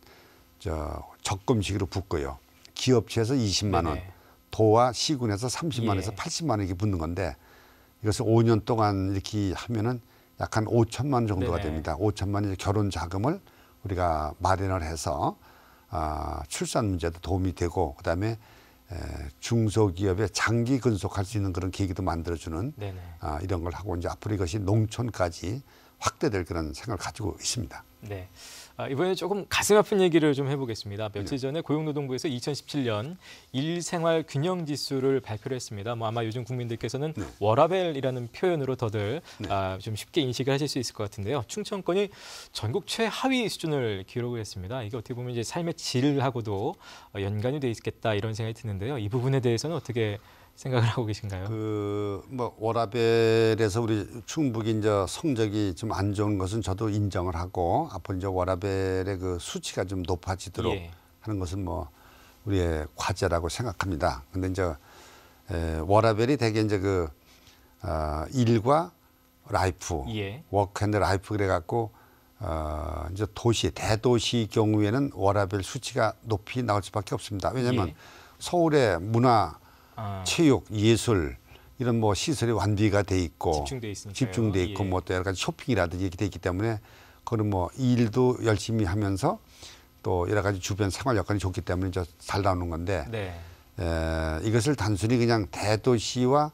저 적금식으로 붓고요. 기업체에서 20만 원, 네네. 도와 시군에서 30만 원에서 예. 80만 원 이렇게 붙는 건데 이것을 5년 동안 이렇게 하면은 약 한 5천만 원 정도가 네 됩니다. 5천만 원 결혼 자금을 우리가 마련을 해서 아, 출산 문제도 도움이 되고 그다음에 중소기업에 장기 근속할 수 있는 그런 계기도 만들어주는 네네. 아, 이런 걸 하고 이제 앞으로 이것이 농촌까지 확대될 그런 생각을 가지고 있습니다. 네. 아, 이번에 조금 가슴 아픈 얘기를 좀 해보겠습니다. 며칠 네. 전에 고용노동부에서 2017년 일생활 균형 지수를 발표를 했습니다. 뭐 아마 요즘 국민들께서는 네. 워라벨이라는 표현으로 더들 네. 아, 좀 쉽게 인식을 하실 수 있을 것 같은데요. 충청권이 전국 최하위 수준을 기록을 했습니다. 이게 어떻게 보면 이제 삶의 질하고도 연관이 돼 있겠다 이런 생각이 드는데요. 이 부분에 대해서는 어떻게 생각을 하고 계신가요? 그뭐 워라벨에서 우리 충북이 이제 성적이 좀 안 좋은 것은 저도 인정을 하고 앞으로 이제 워라벨의 그 수치가 좀 높아지도록 예. 하는 것은 뭐 우리의 과제라고 생각합니다. 근데 이제 에, 워라벨이 대개 이제 그 어, 일과 라이프, 예. 워크핸드 라이프 그래갖고 어, 이제 도시 대도시 경우에는 워라벨 수치가 높이 나올 수밖에 없습니다. 왜냐하면 예. 서울의 문화 아. 체육, 예술 이런 뭐 시설이 완비가 돼 있고 집중돼, 집중돼 있고 예. 뭐또 여러 가지 쇼핑이라든지 이렇게 돼 있기 때문에 그런 뭐 일도 열심히 하면서 또 여러 가지 주변 생활 여건이 좋기 때문에 저잘 나오는 건데 네. 에, 예, 이것을 단순히 그냥 대도시와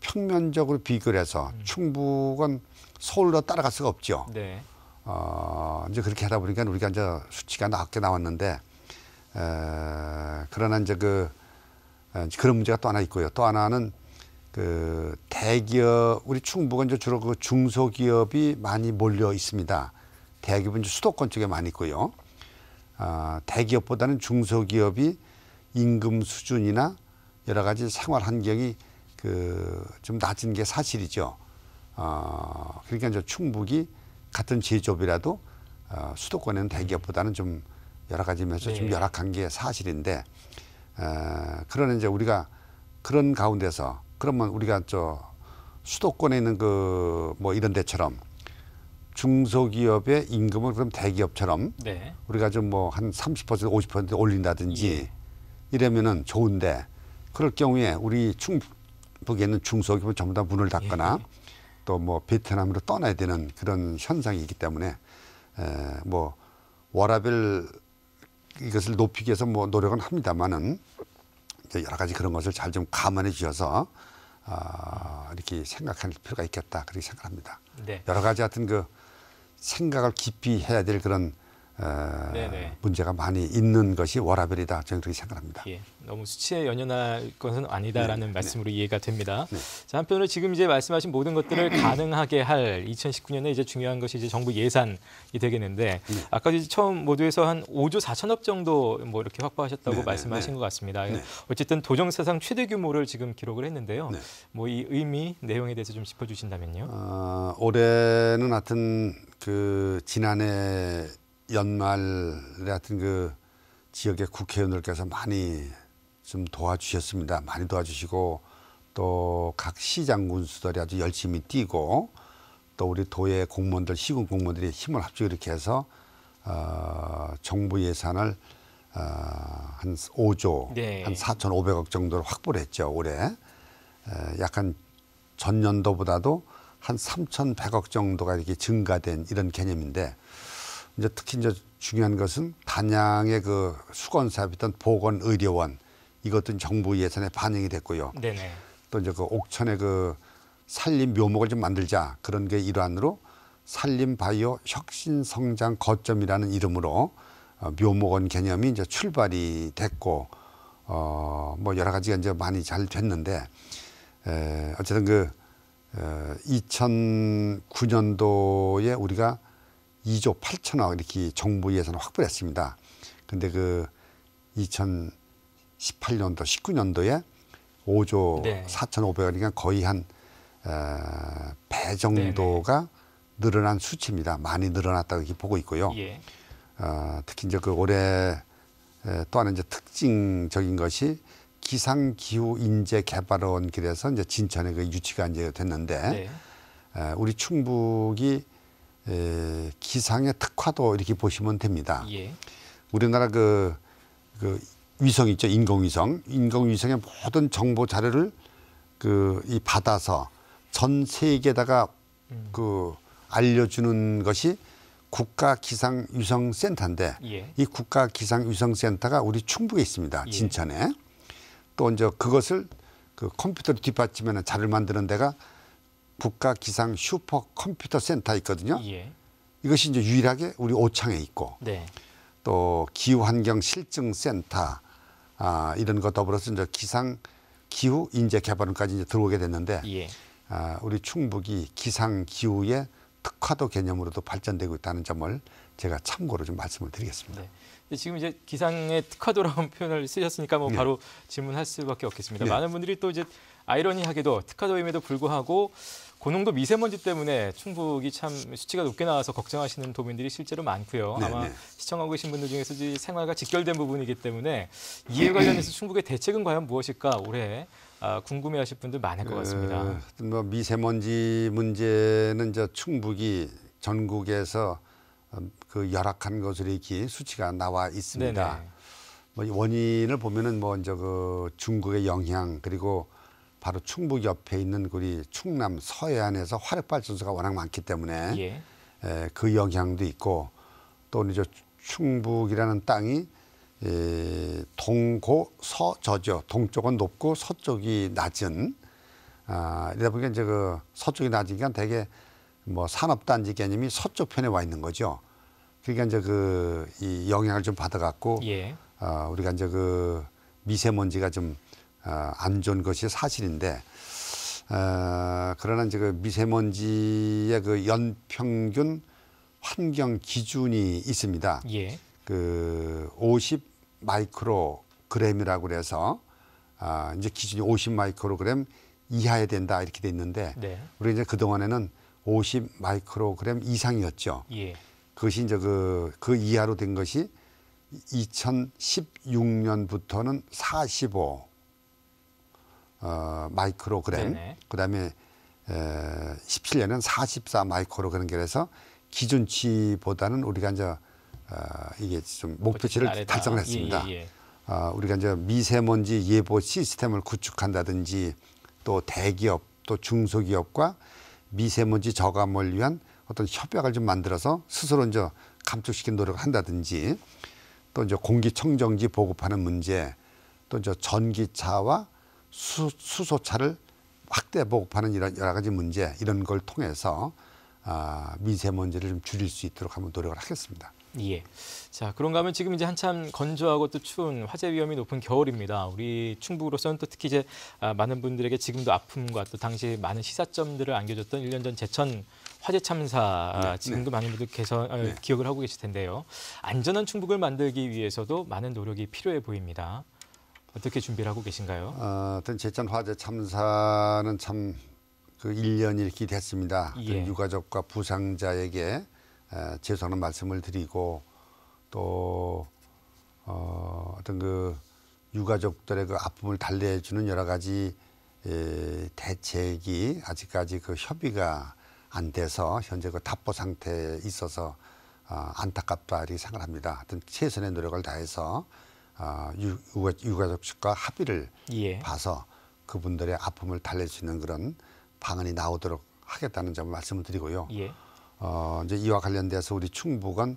평면적으로 비교를 해서 음. 충북은 서울로 따라갈 수가 없죠. 네. 어, 이제 그렇게 하다 보니까 우리가 이제 수치가 낮게 나왔는데 에, 그러나 이제 그 아, 그런 문제가 또 하나 있고요. 또 하나는 그 대기업 우리 충북은 이제 주로 그 중소기업이 많이 몰려 있습니다. 대기업은 수도권 쪽에 많이 있고요. 아, 대기업보다는 중소기업이 임금 수준이나 여러 가지 생활 환경이 그 좀 낮은 게 사실이죠. 어, 그러니까 이제 충북이 같은 제조업이라도 어, 수도권에는 대기업보다는 좀 여러 가지 면에서 네. 좀 열악한 게 사실인데 어, 그는 이제 우리가 그런 가운데서 그러면 뭐 우리가 저 수도권에 있는 그 뭐 이런 데처럼 중소기업의 임금을 그럼 대기업처럼 네. 우리가 좀 뭐 한 30% 50% 올린다든지 예. 이러면은 좋은데 그럴 경우에 우리 충북에 있는 중소기업은 전부 다 문을 닫거나 예. 예. 또뭐 베트남으로 떠나야 되는 그런 현상이 있기 때문에 에뭐 워라벨 이것을 높이기 위해서 뭐 노력은 합니다만은 여러 가지 그런 것을 잘 좀 감안해 주셔서 어, 이렇게 생각할 필요가 있겠다 그렇게 생각합니다. 네. 여러 가지 하여튼 그 생각을 깊이 해야 될 그런 아, 문제가 많이 있는 것이 워라벨이다 저는 그렇게 생각합니다. 예, 너무 수치에 연연할 것은 아니다라는 네, 네. 말씀으로 네. 이해가 됩니다. 네. 자, 한편으로 지금 이제 말씀하신 모든 것들을 가능하게 할 2019년에 이제 중요한 것이 이제 정부 예산이 되겠는데 네. 아까 이제 처음 모두에서 한 5조 4천억 정도 뭐 이렇게 확보하셨다고 네, 말씀하신 것 같습니다. 어쨌든 도정사상 최대 규모를 지금 기록을 했는데요. 뭐 이 의미 내용에 대해서 좀 짚어주신다면요. 어, 올해는 하여튼 그 지난해 연말에 하여튼 그 지역의 국회의원들께서 많이 좀 도와주셨습니다. 많이 도와주시고 또 각 시장 군수들이 아주 열심히 뛰고 또 우리 도의 공무원들, 시군 공무원들이 힘을 합쳐 이렇게 해서 어, 정부 예산을 어, 한 5조, 네. 한 4,500억 정도를 확보를 했죠, 올해. 에, 약간 전년도보다도 한 3,100억 정도가 이렇게 증가된 이런 개념인데 이제 특히 이제 중요한 것은 단양의 그 수건사업 있던 보건 의료원 이것도 정부 예산에 반영이 됐고요. 네네. 또 이제 그 옥천의 그 산림 묘목을 좀 만들자 그런 게 일환으로 산림 바이오 혁신 성장 거점이라는 이름으로 어, 묘목원 개념이 이제 출발이 됐고 어뭐 여러 가지가 이제 많이 잘 됐는데 에 어쨌든 그 에, 어, 2009년도에 우리가 2조팔천억 이렇게 정부 예산 을 확보를 했습니다. 근데 그2 0 1 8 년도 1 9년도에5조사천오백0억이그니까 거의 한 어, 배 정도가 네네. 네. 늘어난 수치입니다. 많이 늘어났다고 이렇게 보고 있고요. 예. 어, 특히 이제 그 올해 또 하나 이제 특징적인 것이 기상 기후 인재 개발원 길에서 이제 진천에 그 유치가 이제 됐는데 네. 에, 우리 충북이 에, 기상의 특화도 이렇게 보시면 됩니다. 예. 우리나라 그, 그 위성 있죠 인공위성 인공위성의 모든 정보 자료를 그이 받아서 전 세계에다가 음. 그 알려주는 것이 국가 기상 위성 센터인데 예. 이 국가 기상 위성 센터가 우리 충북에 있습니다 예. 진천에 또 이제 그것을 그 컴퓨터로 뒷받침하는 자료를 만드는 데가 국가 기상 슈퍼 컴퓨터 센터 있거든요. 예. 이것이 이제 유일하게 우리 오창에 있고 네. 또 기후 환경 실증 센터 아, 이런 것 더불어서 이제 기상 기후 인재 개발원까지 이제 들어오게 됐는데 예. 아, 우리 충북이 기상 기후의 특화도 개념으로도 발전되고 있다는 점을 제가 참고로 좀 말씀을 드리겠습니다. 네. 지금 이제 기상의 특화도라는 표현을 쓰셨으니까 뭐 네. 바로 질문할 수밖에 없겠습니다. 네. 많은 분들이 또 이제 아이러니하게도 특화도임에도 불구하고 고농도 미세먼지 때문에 충북이 참 수치가 높게 나와서 걱정하시는 도민들이 실제로 많고요. 네 아마 네. 시청하고 계신 분들 중에서 생활과 직결된 부분이기 때문에 이에 관련해서 네. 충북의 대책은 과연 무엇일까 올해 아, 궁금해하실 분들 많을 것 같습니다. 그, 뭐 미세먼지 문제는 저 충북이 전국에서 음, 그 열악한 것으로 이렇게 수치가 나와 있습니다. 네네. 뭐 원인을 보면은 먼저 뭐 그 중국의 영향 그리고 바로 충북 옆에 있는 우리 충남 서해안에서 화력 발전소가 워낙 많기 때문에 예. 에, 예, 그 영향도 있고 또 이제 충북이라는 땅이 에, 예, 동고 서저죠 동쪽은 높고 서쪽이 낮은 아, 이러다 보니까 이제 그 서쪽이 낮으니까 되게 뭐 산업단지 개념이 서쪽 편에 와 있는 거죠. 그러니까 이제 그이 영향을 좀 받아갖고 예. 어, 우리가 이제 그 미세먼지가 좀 어, 안 좋은 것이 사실인데 어, 그러나 이제 그 미세먼지의 그 연평균 환경 기준이 있습니다. 예. 그50 마이크로그램이라고 그래서 아, 이제 기준이 50 마이크로그램 이하에 된다 이렇게 돼 있는데 네. 우리 이제 그 동안에는 50 마이크로그램 이상이었죠. 예. 그것이 이제 그, 그 이하로 된 것이 2016년부터는 45 어, 마이크로그램, 네네. 그다음에 에, 17년은 44 마이크로그램 그래서 기준치보다는 우리가 이제 어, 이게 좀 목표치를 달성을 했습니다. 예, 예, 예. 어, 우리가 이제 미세먼지 예보 시스템을 구축한다든지 또 대기업 또 중소기업과 미세먼지 저감을 위한 어떤 협약을 좀 만들어서 스스로 이제 감축시킨 노력을 한다든지 또 이제 공기청정기 보급하는 문제 또 이제 전기차와 수, 소차를 확대 보급하는 이런 여러 가지 문제 이런 걸 통해서 아, 미세먼지를 좀 줄일 수 있도록 한번 노력을 하겠습니다. 예. 자, 그런가 하면 지금 이제 한참 건조하고 또 추운 화재 위험이 높은 겨울입니다. 우리 충북으로서는 또 특히 이제 아, 많은 분들에게 지금도 아픔과 또 당시 많은 시사점들을 안겨줬던 1년 전 제천 화재 참사 아, 네, 네, 지금도 네. 많은 분들 개선 어, 네. 기억을 하고 계실 텐데요. 안전한 충북을 만들기 위해서도 많은 노력이 필요해 보입니다. 어떻게 준비를 하고 계신가요? 어, 어떤 제천 화재 참사는 참그 1년이 이 됐습니다. 그 예. 유가족과 부상자에게 에, 어, 죄송한 말씀을 드리고 또 어, 어떤 그 유가족들의 그 아픔을 달래주는 여러 가지 에, 대책이 아직까지 그 협의가 안 돼서 현재 그 답보 상태에 있어서 어, 안타깝다 이렇게 생각합니다. 하여튼 최선의 노력을 다해서 어, 유, 유가족 측과 합의를 예. 봐서 그분들의 아픔을 달랠 수 있는 그런 방안이 나오도록 하겠다는 점을 말씀을 드리고요. 예. 어, 이제 이와 관련돼서 우리 충북은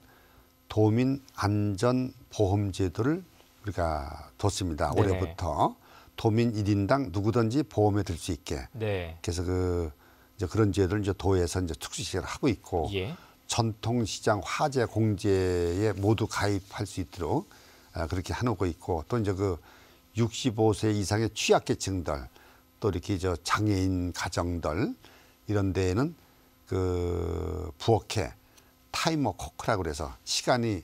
도민 안전 보험 제도를 우리가 뒀습니다. 네 올해부터 도민 일인당 누구든지 보험에 들 수 있게. 네. 그래서 그 이제 그런 제도를 이제 도에서 이제 특수시를 하고 있고 예. 전통시장 화재 공제에 모두 가입할 수 있도록 아, 그렇게 해놓고 있고 또 이제 그 65세 이상의 취약계층들 또 이렇게 저 장애인 가정들 이런 데에는 그 부엌에 타이머 코크라고 그래서 시간이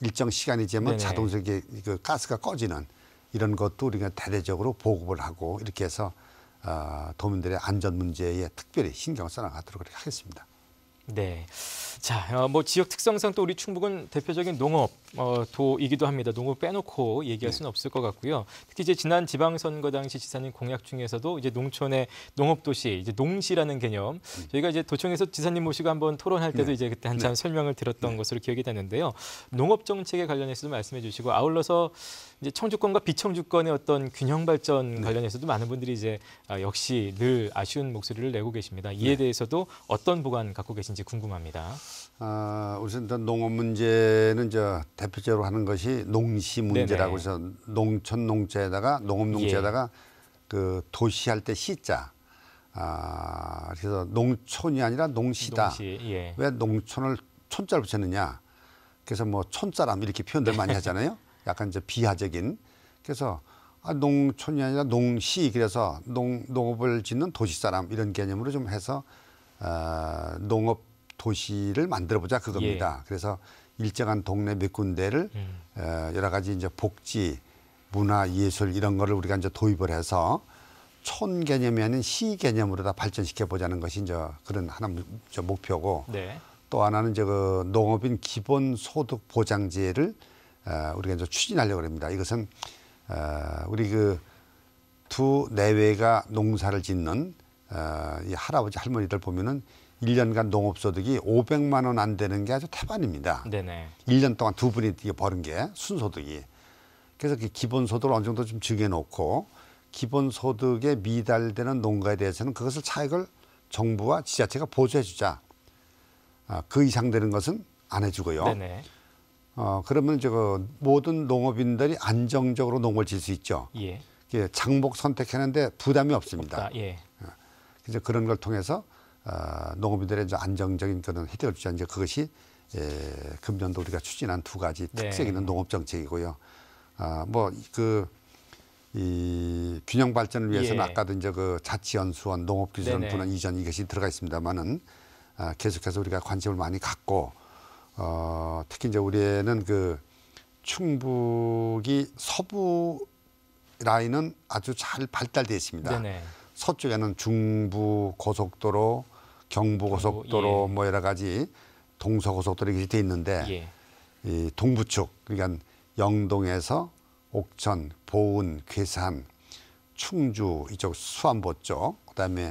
일정 시간이 지면 자동적인 그 가스가 꺼지는 이런 것도 우리가 대대적으로 보급을 하고 이렇게 해서 아, 도민들의 안전 문제에 특별히 신경 을 써나가도록 그렇게 하겠습니다. 네. 자, 어, 뭐 지역 특성상 또 우리 충북은 대표적인 농업 어, 도이기도 합니다. 농구 빼놓고 얘기할 네. 수는 없을 것 같고요. 특히 이제 지난 지방선거 당시 지사님 공약 중에서도 이제 농촌의 농업도시, 이제 농시라는 개념 네. 저희가 이제 도청에서 지사님 모시고 한번 토론할 때도 네. 이제 그때 한참 네. 설명을 들었던 네. 것으로 기억이 되는데요. 농업 정책에 관련해서도 말씀해 주시고 아울러서 이제 청주권과 비청주권의 어떤 균형 발전 네. 관련해서도 많은 분들이 이제 아, 역시 늘 아쉬운 목소리를 내고 계십니다. 이에 대해서도 어떤 보관 갖고 계신지 궁금합니다. 아, 우선 일 농업 문제는 저 대표적으로 하는 것이 농시 문제라고 해서 농촌 농자에다가 농업 예. 농자에다가 예. 그 도시 할때 시자. 아, 그래서 농촌이 아니라 농시다. 농시, 예. 왜 농촌을 촌자를 붙였느냐? 그래서 뭐 촌사람 이렇게 표현들 많이 네. 하잖아요. 약간 이제 비하적인. 그래서 아, 농촌이 아니라 농시 그래서 농 농업을 짓는 도시 사람 이런 개념으로 좀 해서 아, 농업 도시를 만들어 보자 그겁니다. 예. 그래서 일정한 동네 몇 군데를 음. 어, 여러 가지 이제 복지, 문화, 예술 이런 거를 우리가 이제 도입을 해서 촌 개념이 아닌 시 개념으로 다 발전시켜 보자는 것이 이제 그런 하나 저 목표고 네. 또 하나는 이제 그 농업인 기본 소득 보장제를 어, 우리가 이제 추진하려고 합니다. 이것은 어, 우리 그 두 내외가 농사를 짓는 어, 이 할아버지 할머니들 보면은 1년간 농업소득이 500만 원 안 되는 게 아주 태반입니다. 네네. 1년 동안 두 분이 버는 게 순소득이. 그래서 그 기본소득을 어느 정도 좀 정해놓고 기본소득에 미달되는 농가에 대해서는 그것을 차액을 정부와 지자체가 보조해주자. 아, 그 이상 되는 것은 안 해주고요. 네네. 어, 그러면 저거 모든 농업인들이 안정적으로 농업을 질 수 있죠. 예. 예 장목 선택하는데 부담이 없습니다. 없다. 예. 어, 이제 그런 걸 통해서 어, 농업인들의 이제 안정적인 그런 혜택을 주자 이제 그것이 예, 금년도 우리가 추진한 두 가지 네. 특색 있는 네. 농업 정책이고요. 아, 뭐그 이 균형 발전을 위해서는 예. 아까도 이제 그 자치연수원 농업기술원 분원 이전 이것이 들어가 있습니다만은 아, 계속해서 우리가 관심을 많이 갖고 어, 특히 이제 우리는 그 충북이 서부 라인은 아주 잘 발달돼 있습니다. 네네. 서쪽에는 중부 고속도로, 경부 고속도로 예. 뭐 여러 가지 동서 고속도로 이렇게 돼 있는데 예. 이동부쪽 그러니까 영동에서 옥천, 보은, 괴산, 충주 이쪽 수안보 쪽 그다음에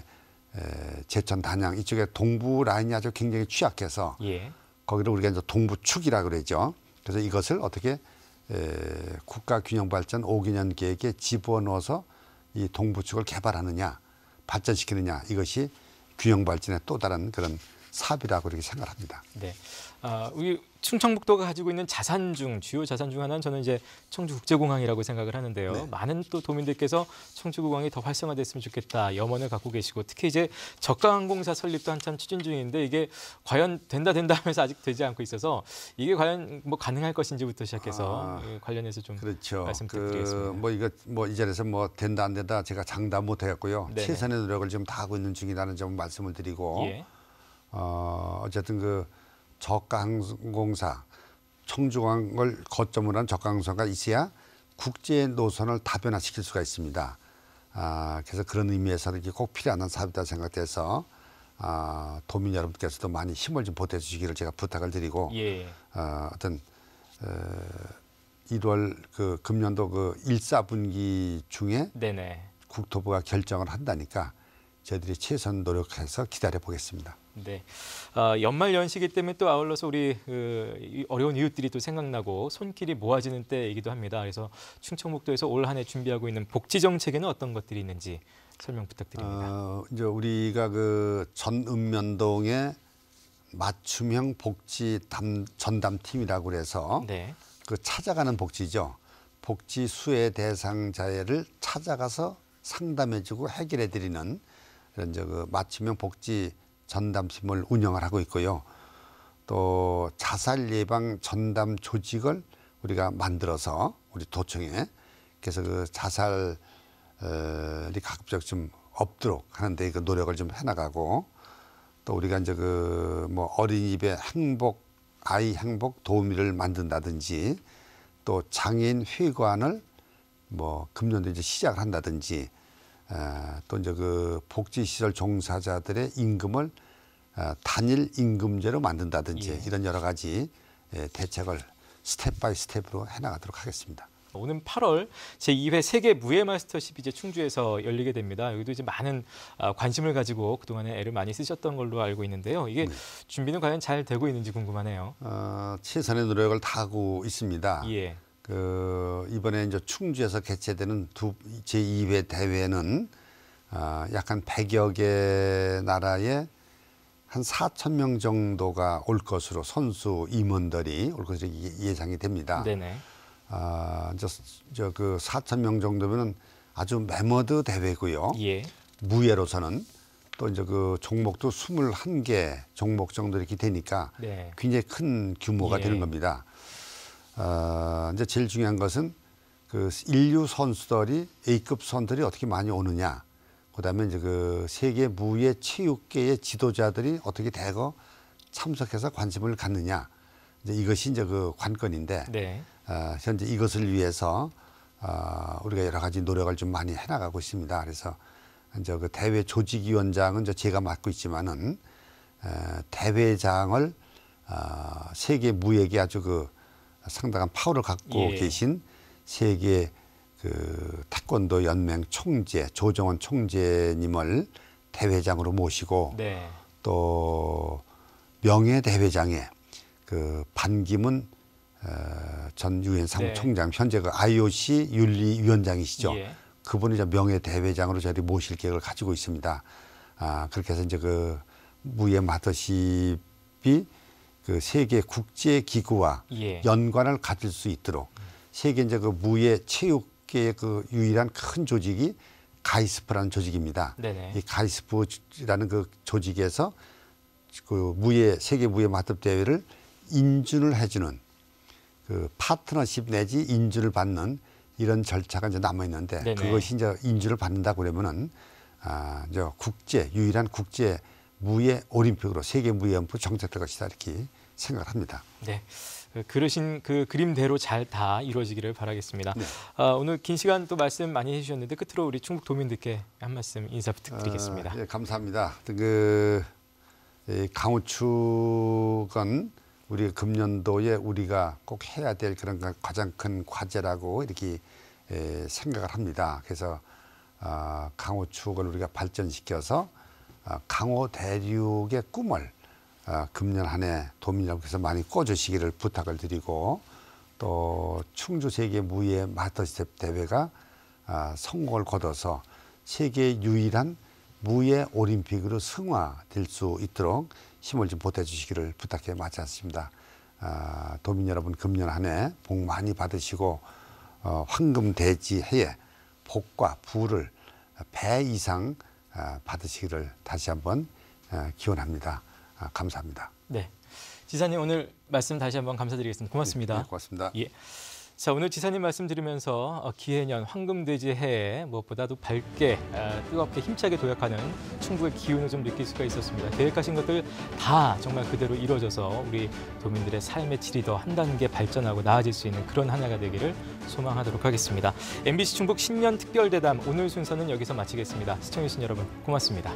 에, 제천, 단양 이쪽에 동부 라인이 아주 굉장히 취약해서 예. 거기를 우리가 이제 동부축이라 그러죠. 그래서 이것을 어떻게 에, 국가균형발전 5기년 계획에 집어넣어서 이 동부축을 개발하느냐 발전시키느냐 이것이 균형 발전의 또 다른 그런 삽이라고 이렇게 생각합니다. 네. 아, 우리 충청북도가 가지고 있는 자산 중 주요 자산 중 하나는 저는 이제 청주국제공항이라고 생각을 하는데요. 네. 많은 또 도민들께서 청주공항이 더 활성화됐으면 좋겠다 염원을 갖고 계시고 특히 이제 저가항공사 설립도 한참 추진 중인데 이게 과연 된다 된다 하면서 아직 되지 않고 있어서 이게 과연 뭐 가능할 것인지부터 시작해서 아, 관련해서 좀 그렇죠. 말씀 그 드리겠습니다. 그뭐 이거 뭐 이 자리에서 뭐 된다 안 된다 제가 장담 못 하겠고요. 네네. 최선의 노력을 좀다 하고 있는 중이라는 점 말씀을 드리고 예. 어, 어쨌든 그. 저가 항공사, 청주항을 거점으로 한 저가 항공사가 있어야 국제 노선을 다변화시킬 수가 있습니다. 아, 그래서 그런 의미에서는 이게 꼭 필요한 사업이다 생각돼서 아, 도민 여러분께서도 많이 힘을 좀 보태주시기를 제가 부탁을 드리고 예. 어, 어떤 어, 1월 그 금년도 그일사분기 중에 네네. 국토부가 결정을 한다니까 저희들이 최선 노력해서 기다려 보겠습니다. 네. 아, 연말 연시기 때문에 또 아울러서 우리 그 어려운 이웃들이 또 생각나고 손길이 모아지는 때이기도 합니다. 그래서 충청북도에서 올한해 준비하고 있는 복지 정책에는 어떤 것들이 있는지 설명 부탁드립니다. 어, 이제 우리가 그 전읍면동에 맞춤형 복지 담, 전담팀이라고 그래서 네. 그 찾아가는 복지죠. 복지 수혜 대상자를 찾아가서 상담해주고 해결해드리는 이런 저그 맞춤형 복지 전담팀을 운영을 하고 있고요. 또 자살 예방 전담 조직을 우리가 만들어서 우리 도청에 그래서 그 자살이 가급적 좀 없도록 하는데 그 노력을 좀 해나가고 또 우리가 이제 그 뭐 어린이집의 행복 아이 행복 도우미를 만든다든지 또 장애인 회관을 뭐 금년도 이제 시작 한다든지 아, 또 이제 그 복지시설 종사자들의 임금을 아, 단일 임금제로 만든다든지 예. 이런 여러 가지 예, 대책을 스텝 바이 스텝으로 해나가도록 하겠습니다. 오는 8월 제2회 세계 무예 마스터십이 이제 충주에서 열리게 됩니다. 여기도 이제 많은 아, 관심을 가지고 그동안에 애를 많이 쓰셨던 걸로 알고 있는데요. 이게 네. 준비는 과연 잘 되고 있는지 궁금하네요. 어, 최선의 노력을 다하고 있습니다. 예. 그 이번에 이제 충주에서 개최되는 두 제2회 대회는 아, 약한 100여 개나라에한 4천 명 정도가 올 것으로 선수 임원들이 올 것으로 예, 예상이 됩니다. 네네. 아, 저그 4천 명 정도면은 아주 메머드 대회고요. 예. 무예로서는 또 이제 그 종목도 21개 종목 정도 이렇게 되니까 네. 굉장히 큰 규모가 예. 되는 겁니다. 어, 이제 제일 중요한 것은 그 인류 선수들이 A급 선들이 어떻게 많이 오느냐. 그다음에 이제 그 세계 무예 체육계의 지도자들이 어떻게 대거 참석해서 관심을 갖느냐. 이제 이것이 이제 그 관건인데 네. 어, 현재 이것을 위해서 어, 우리가 여러 가지 노력을 좀 많이 해나가고 있습니다. 그래서 이제 그 대회 조직위원장은 이제 제가 맡고 있지만은 에, 대회장을 어, 세계 무역이 아주 그 상당한 파워를 갖고 예. 계신 세계 그 태권도 연맹 총재 조정원 총재님을 대회장으로 모시고 네. 또 명예 대회장에 그 반기문 어, 전 유엔 네. 사무총장 네. 현재 그 IOC 윤리위원장이시죠. 예. 그분이 이제 명예 대회장으로 저희 모실 계획을 가지고 있습니다. 아 그렇게 해서 이제 그 무예 마더십이 그 세계 국제 기구와 예. 연관을 가질 수 있도록 세계 이제 그 무예 체육계의 그 유일한 큰 조직이 가이스프라는 조직입니다. 네네. 이 가이스프라는 그 조직에서 그 무예 세계 무예 마합 대회를 인준을 해주는 그 파트너십 내지 인준을 받는 이런 절차가 이제 남아 있는데 그것이 이제 인준을 받는다 그러면은 아, 이제 국제 유일한 국제 무예 올림픽으로 세계 무예 연포 정착될 것이다 이렇게 생각을 합니다. 네. 그 그러신 그 그림대로 잘 다 이루어지기를 바라겠습니다. 네. 아, 오늘 긴 시간 또 말씀 많이 해주셨는데 끝으로 우리 충북 도민들께 한 말씀 인사 부탁드리겠습니다. 아, 예, 감사합니다. 그 강우축은 우리 금년도에 우리가 꼭 해야 될 그런 가장 큰 과제라고 이렇게 에, 예, 생각을 합니다. 그래서 아, 강우축을 우리가 발전시켜서 아, 강호 대륙의 꿈을 아, 금년 한 해 도민여러분께서 많이 꿔주시기를 부탁을 드리고 또 충주 세계 무예 마스터스텝 대회가 아, 성공을 거둬서 세계 유일한 무예 올림픽으로 승화될 수 있도록 힘을 좀 보태주시기를 부탁해 마치 않습니다. 아, 도민 여러분 금년 한 해 복 많이 받으시고 어, 황금돼지 해에 복과 부를 배 이상 받으시기를 다시 한번 기원합니다. 아, 감사합니다. 네. 지사님 오늘 말씀 다시 한번 감사드리겠습니다. 고맙습니다. 네, 고맙습니다. 예. 자 오늘 지사님 말씀 들으면서 어, 기해년 황금돼지 해에 무엇보다도 밝게 아, 뜨겁게 힘차게 도약하는 충북의 기운을 좀 느낄 수가 있었습니다. 계획하신 것들 다 정말 그대로 이루어져서 우리 도민들의 삶의 질이 더 한 단계 발전하고 나아질 수 있는 그런 한 해가 되기를 소망하도록 하겠습니다. MBC 충북 신년 특별 대담 오늘 순서는 여기서 마치겠습니다. 시청해주신 여러분 고맙습니다.